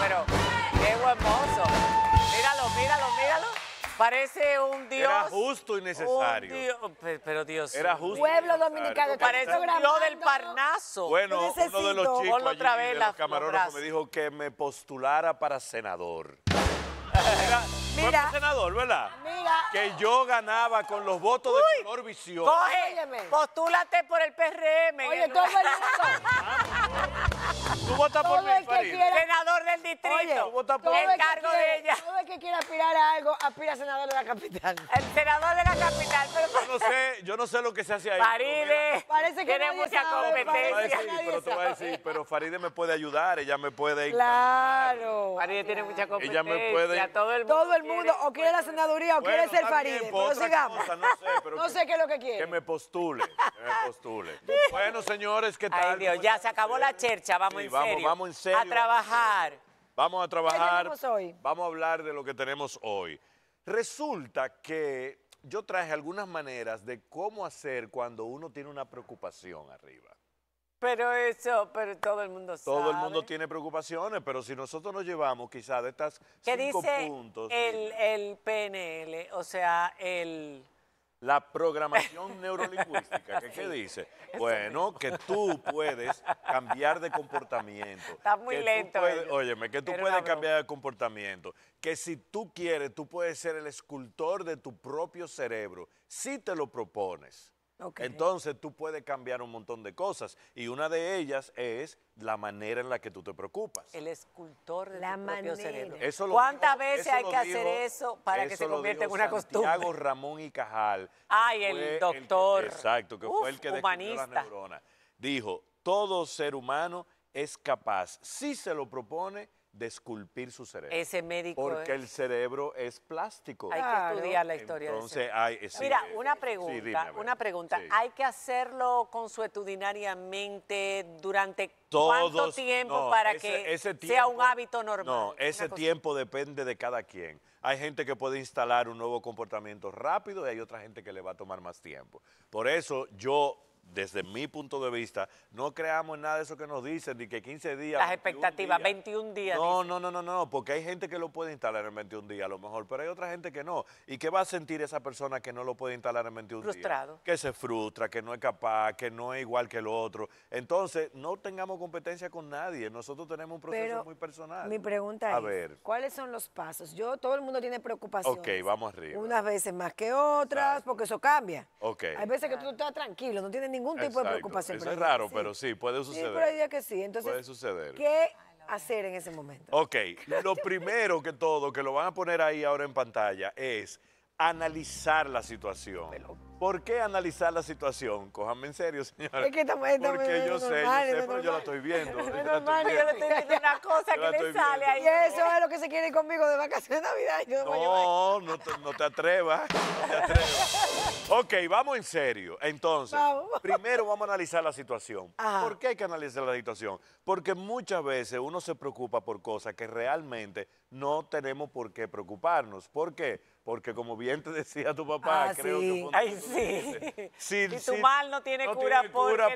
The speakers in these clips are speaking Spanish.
pero qué hermoso. Míralo, míralo, míralo. Parece un dios. Era justo y necesario. pero, Dios. Era justo. Pueblo dominicano. Parece un dios del Parnaso. Bueno, uno de los chicos allí, otra de los me dijo que me postulara para senador. mira, senador, ¿verdad? Mira. Que yo ganaba con los votos de color visión. Coge, postúlate por el PRM. Oye, todo el mundo. Ah, Tú vota por mí, Senador del distrito. Oye, por el, cargo de ella. Todo el que quiere aspirar a algo, aspira a senador de la capital. El senador de la capital. Yo no sé, yo no sé lo que se hace ahí. Faride. Parece que tiene mucha competencia. pero tú vas a decir, pero Faride me puede ayudar, ella me puede Claro. Faride tiene mucha competencia. Ella me puede. Todo el mundo, todo el mundo o quiere la senaduría, o quiere ser Faride. Pues, no sé, no sé qué es lo que quiere. Que me postule, que me postule. bueno, señores, ¿qué tal? Ay, Dios, ya se acabó la chercha, vamos a vamos, Vamos en serio. A trabajar. Vamos a trabajar. hoy? Vamos a hablar de lo que tenemos hoy. Resulta que yo traje algunas maneras de cómo hacer cuando uno tiene una preocupación arriba. Pero eso, pero todo el mundo sabe. Todo el mundo tiene preocupaciones, pero si nosotros nos llevamos quizás de estas cinco puntos. el PNL, o sea, el la programación neurolingüística, ¿qué, dice? Bueno, que tú puedes cambiar de comportamiento. Está muy lento. óyeme, que tú puedes cambiar de comportamiento. Que si tú quieres, tú puedes ser el escultor de tu propio cerebro, si te lo propones. Entonces tú puedes cambiar un montón de cosas y una de ellas es la manera en la que tú te preocupas. El escultor la ¿Cuántas veces hay que hacer eso para que se convierta en una costumbre? Santiago Ramón y Cajal. Ay, el doctor. exacto, que fue el que descubrió las neuronas. Dijo, todo ser humano es capaz, si se lo propone, de esculpir su cerebro. Ese médico. Porque el cerebro es plástico. Hay que estudiar la historia. Entonces, hay, Mira, una pregunta, una pregunta. ¿Hay que hacerlo consuetudinariamente durante cuánto tiempo para que sea un hábito normal? No, ese tiempo depende de cada quien. Hay gente que puede instalar un nuevo comportamiento rápido y hay otra gente que le va a tomar más tiempo. Por eso yo desde mi punto de vista, no creamos en nada de eso que nos dicen, ni que 15 días. Las expectativas, 21 días. No, no, no, no, no, porque hay gente que lo puede instalar en 21 días a lo mejor, pero hay otra gente que no. ¿Y qué va a sentir esa persona que no lo puede instalar en 21 días? Frustrado. Que se frustra, que no es capaz, que no es igual que el otro. Entonces, no tengamos competencia con nadie. Nosotros tenemos un proceso muy personal. Mi pregunta es, ¿cuáles son los pasos? Yo, todo el mundo tiene preocupaciones. Ok, vamos arriba. Unas veces más que otras, porque eso cambia. Ok. Hay veces que tú estás tranquilo, no tienes ni ningún tipo de preocupación. Eso es raro, pero sí, puede suceder. Sí, hay que sí. Entonces, puede suceder. ¿qué hacer en ese momento? Ok, lo primero que todo, que lo van a poner ahí ahora en pantalla, es analizar la situación. ¿Por qué analizar la situación? Cójame en serio, señora. Es que estamos, Porque yo, sé, yo sé, pero yo la estoy viendo. yo le estoy viendo una cosa que le sale ahí. Y eso es lo que se quiere ir conmigo de vacaciones de Navidad. Yo no, no te, atrevas. No te atrevas. ok, vamos en serio. Entonces, primero vamos a analizar la situación. ¿Por qué hay que analizar la situación? Porque muchas veces uno se preocupa por cosas que realmente no tenemos por qué preocuparnos. ¿Por qué? Porque como bien te decía tu papá, ah, creo que... sí sí. Si, tu mal no tiene cura,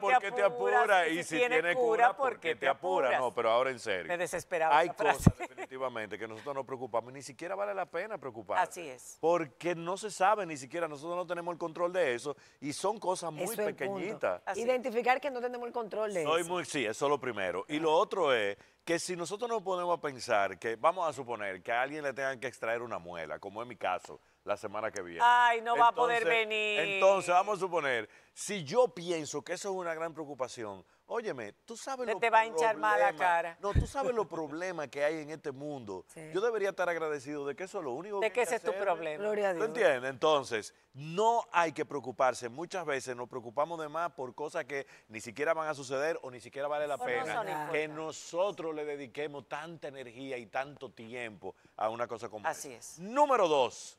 porque, te apura. Y, si, tiene, cura, porque te apura. No, pero ahora en serio. Me desesperaba. Hay cosas definitivamente que nosotros no preocupamos ni siquiera vale la pena preocuparnos. Así es. Porque no se sabe ni siquiera, nosotros no tenemos el control de eso y son cosas muy pequeñitas. Identificar que no tenemos el control de Soy eso. Muy, sí, eso es lo primero. Y lo otro es que si nosotros no ponemos a pensar que, vamos a suponer que a alguien le tengan que extraer una muela, como es mi caso, la semana que viene. Ay, no va a poder venir. Entonces, vamos a suponer, si yo pienso que eso es una gran preocupación, óyeme, tú sabes lo te va a hinchar mal la cara. No, tú sabes los problemas que hay en este mundo. Yo debería estar agradecido de que eso es lo único que De que ese es tu problema. Gloria a Dios. ¿Tú entiendes? Entonces, no hay que preocuparse. Muchas veces nos preocupamos de más por cosas que ni siquiera van a suceder o ni siquiera vale la pena que nosotros le dediquemos tanta energía y tanto tiempo a una cosa como Así es. Número dos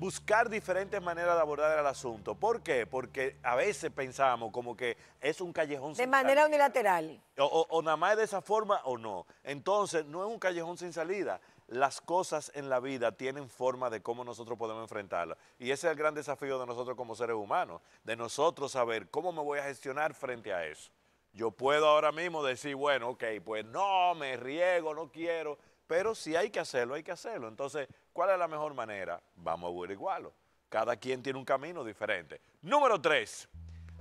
buscar diferentes maneras de abordar el asunto. ¿Por qué? Porque a veces pensamos como que es un callejón sin salida. De manera unilateral. O, nada más de esa forma o no. Entonces, no es un callejón sin salida las cosas en la vida tienen forma de cómo nosotros podemos enfrentarlas. Y ese es el gran desafío de nosotros como seres humanos, de nosotros saber cómo me voy a gestionar frente a eso. Yo puedo ahora mismo decir, bueno, ok, pues no, me riego, no quiero, pero si hay que hacerlo, hay que hacerlo. Entonces, ¿Cuál es la mejor manera? Vamos a igual. Cada quien tiene un camino diferente. Número tres,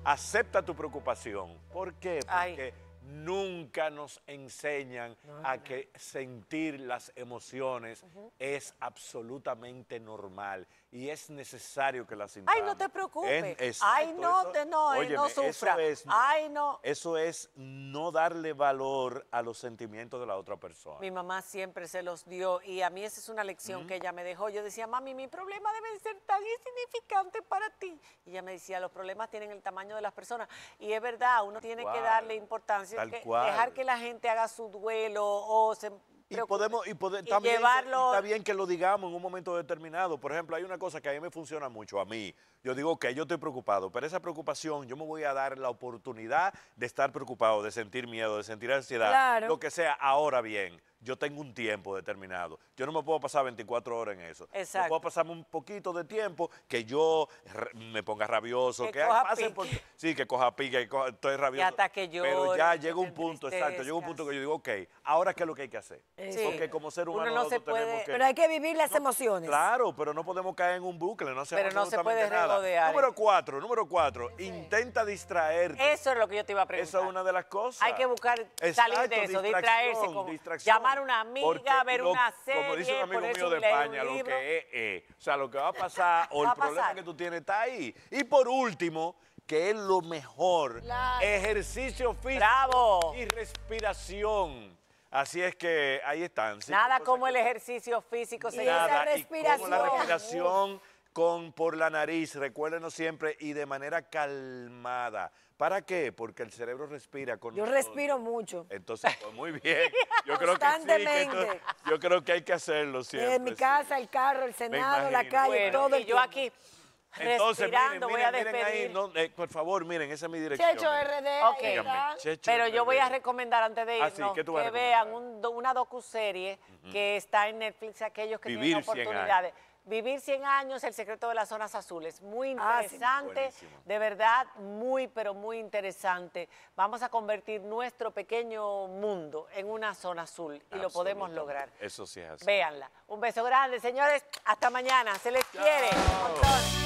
acepta tu preocupación. ¿Por qué? Porque nunca nos enseñan a que sentir las emociones es absolutamente normal y es necesario que las sintamos. Ay, no te preocupes. Ay, no, eso, no, eh, no Eso es, Ay, no. Eso es no darle valor a los sentimientos de la otra persona. Mi mamá siempre se los dio y a mí esa es una lección que ella me dejó. Yo decía, mami, mi problema debe ser tan insignificante para ti. Y ella me decía, los problemas tienen el tamaño de las personas. Y es verdad, uno tiene que darle importancia Dejar que la gente haga su duelo o se y podemos y, llevarlo... está bien que lo digamos en un momento determinado. Por ejemplo, hay una cosa que a mí me funciona mucho a mí yo digo, ok, yo estoy preocupado, pero esa preocupación yo me voy a dar la oportunidad de estar preocupado, de sentir miedo, de sentir ansiedad, lo que sea. Ahora bien, yo tengo un tiempo determinado. Yo no me puedo pasar 24 horas en eso. Exacto. puedo pasarme un poquito de tiempo que yo me ponga rabioso, que, que pase sí, que coja pique, que estoy rabioso. Que hasta que yo Pero ya llega un punto, exacto, llega un punto que yo digo, ok, ahora qué es lo que hay que hacer. Porque como ser humano no se puede, tenemos que Pero hay que vivir las emociones. Claro, pero no podemos caer en un bucle, no se Pero no se puede nada número cuatro, número cuatro, intenta distraerte. Eso es lo que yo te iba a preguntar. Eso es una de las cosas. Hay que buscar salir de eso, distraerse, llamar a una amiga, ver una serie. Como dice un amigo mío de España, lo que es, eh, o sea, lo que va a pasar o el problema que tú tienes está ahí. Y por último, que es lo mejor, ejercicio físico y respiración. Así es que ahí están. Nada como el ejercicio físico, señor. Nada, como la respiración con por la nariz, recuérdenos siempre, y de manera calmada. ¿Para qué? Porque el cerebro respira con Yo respiro mucho. Entonces, pues, muy bien. Yo creo que sí, yo creo que hay que hacerlo siempre. En mi casa, el carro, el Senado, la calle, todo. Y yo aquí mirando, respirando, voy a despedir. Eh, por favor, miren, esa es mi dirección. Checho RD. Pero yo voy a recomendar antes de ah, ir que vean una docuserie que está en Netflix, aquellos que tienen oportunidades. Vivir 100 años, el secreto de las zonas azules. Muy ah, interesante, de verdad, muy, pero muy interesante. Vamos a convertir nuestro pequeño mundo en una zona azul y lo podemos lograr. Eso sí es así. Véanla. Un beso grande, señores. Hasta mañana. Se les quiere.